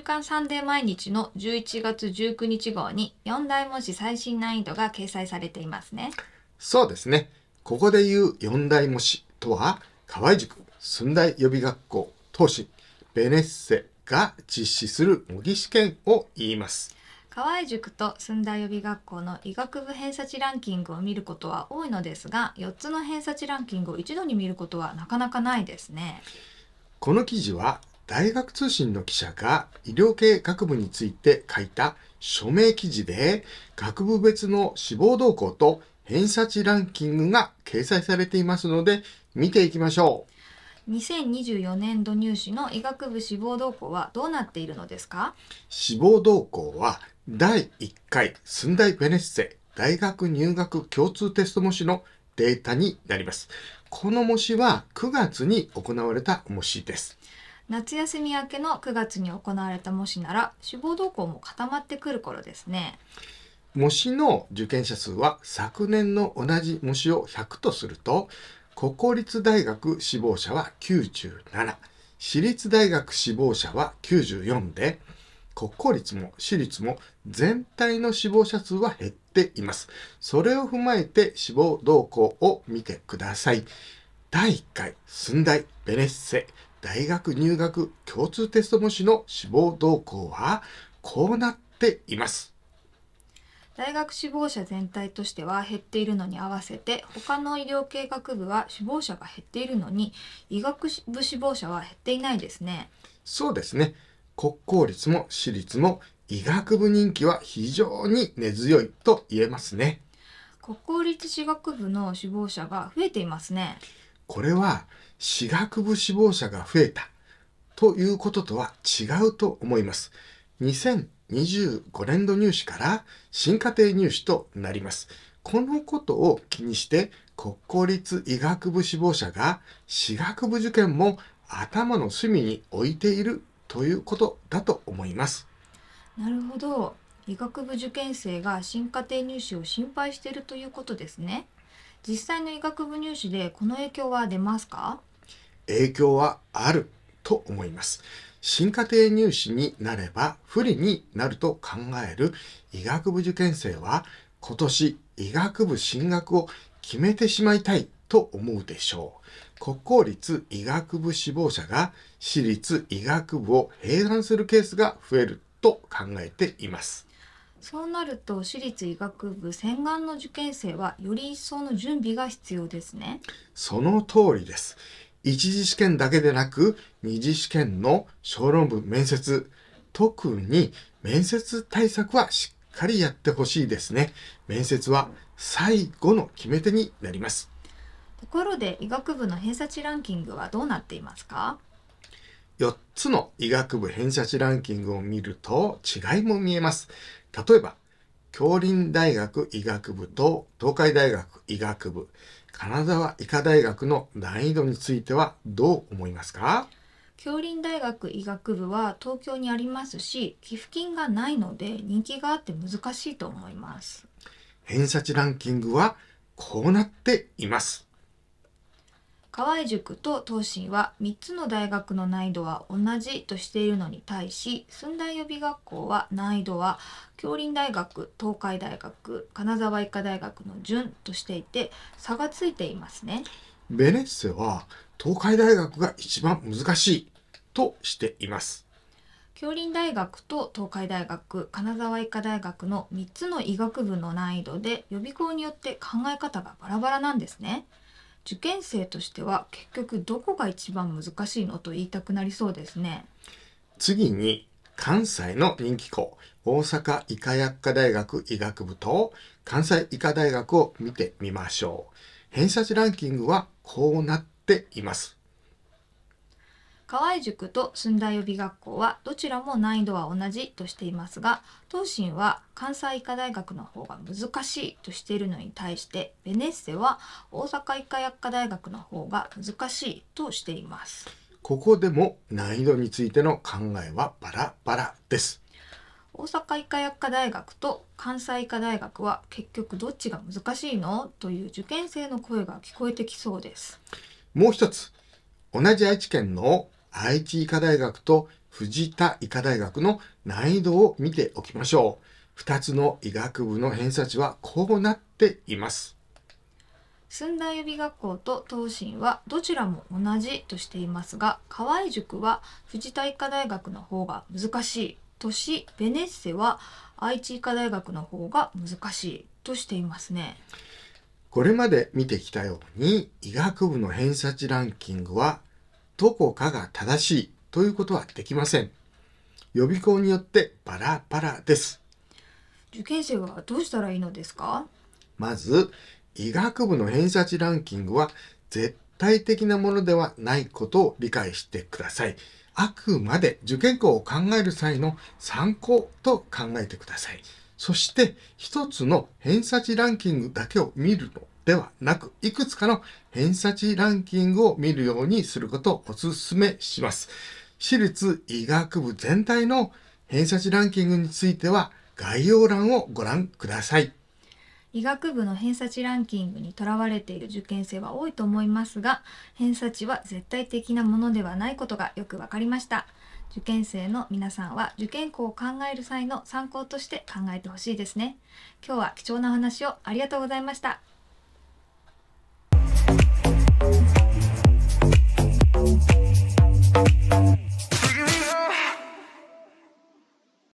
週刊サンデー毎日の11月19日号に4大文字最新難易度が掲載されていますね。そうですね。ここで言う4大模試とは、河合塾、寸大予備学校、東進、ベネッセが実施する模擬試験を言います。河合塾と寸大予備学校の医学部偏差値ランキングを見ることは多いのですが、4つの偏差値ランキングを一度に見ることはなかなかないですね。この記事は大学通信の記者が医療系学部について書いた署名記事で、学部別の志望動向と偏差値ランキングが掲載されていますので、見ていきましょう。2024年度入試の医学部志望動向はどうなっているのですか志望動向は第1回寸大ベネッセ大学入学共通テスト模試のデータになります。この模試は9月に行われた模試です。夏休み明けの9月に行われた模試なら志望動向も固まってくる頃ですね模試の受験者数は昨年の同じ模試を100とすると国立大学志望者は97私立大学志望者は94で国公立も私立も全体の死亡者数は減っています。それを踏まえて志望動向を見てください。第1回、寸大、ベネッセ、大学入学共通テスト模試の志望動向はこうなっています。大学志望者全体としては減っているのに合わせて他の医療系学部は志望者が減っているのに医学部志望者は減っていないですねそうですね国公立も私立も医学部人気は非常に根強いと言えますね国公立私学部の志望者が増えていますねこれは歯学部志望者が増えたということとは違うと思います。2025年度入試から新家庭入試となります。このことを気にして国公立医学部志望者が歯学部受験も頭の隅に置いているということだと思います。なるほど。医学部受験生が新家庭入試を心配しているということですね。実際の医学部入試でこの影響は出ますか影響はあると思います。新家庭入試になれば不利になると考える医学部受験生は今年医学部進学を決めてしまいたいと思うでしょう。国公立医学部志望者が私立医学部を併願するケースが増えると考えています。そうなると私立医学部専願の受験生はより一層の準備が必要ですね。その通りです。一次試験だけでなく、二次試験の小論文、面接、特に面接対策はしっかりやってほしいですね。面接は最後の決め手になります。ところで医学部の偏差値ランキングはどうなっていますか4つの医学部偏差値ランキングを見ると違いも見えます。例えば、京林大学医学部と東海大学医学部、金沢医科大学の難易度についてはどう思いますか京林大学医学部は東京にありますし寄付金がないので人気があって難しいと思います偏差値ランキングはこうなっています河合塾と東進は3つの大学の難易度は同じとしているのに対し駿台予備学校は難易度は京林大学東海大学金沢医科大学の順としていて差がついていますね。ベネッセは東海大学が一番難しいとしています。京林大学と東海大学金沢医科大学の3つの医学部の難易度で予備校によって考え方がバラバラなんですね。受験生としては結局どこが一番難しいのと言いたくなりそうですね。次に関西の人気校大阪医科薬科大学医学部と関西医科大学を見てみましょう。偏差値ランキングはこうなっています。河合塾と駿台予備学校はどちらも難易度は同じとしていますが東進は関西医科大学の方が難しいとしているのに対してベネッセは大阪医科薬科大学の方が難しいとしていますここでも難易度についての考えはバラバラです大阪医科薬科大学と関西医科大学は結局どっちが難しいのという受験生の声が聞こえてきそうですもう一つ同じ愛知県の愛知医科大学と藤田医科大学の難易度を見ておきましょう。2つの医学部の偏差値はこうなっています。駿台予備学校と東進はどちらも同じとしていますが河合塾は藤田医科大学の方が難しい都市ベネッセは愛知医科大学の方が難しいとしていますね。これまで見てきたように医学部の偏差値ランキングはどこかが正しいということはできません。予備校によってバラバラです。受験生はどうしたらいいのですかまず、医学部の偏差値ランキングは絶対的なものではないことを理解してください。あくまで受験校を考える際の参考と考えてください。そして、一つの偏差値ランキングだけを見るのではなく、いくつかの偏差値ランキングを見るようにすることをお勧めします。私立医学部全体の偏差値ランキングについては概要欄をご覧ください。医学部の偏差値ランキングにとらわれている受験生は多いと思いますが偏差値は絶対的なものではないことがよく分かりました受験生の皆さんは受験校を考える際の参考として考えてほしいですね今日は貴重なお話をありがとうございました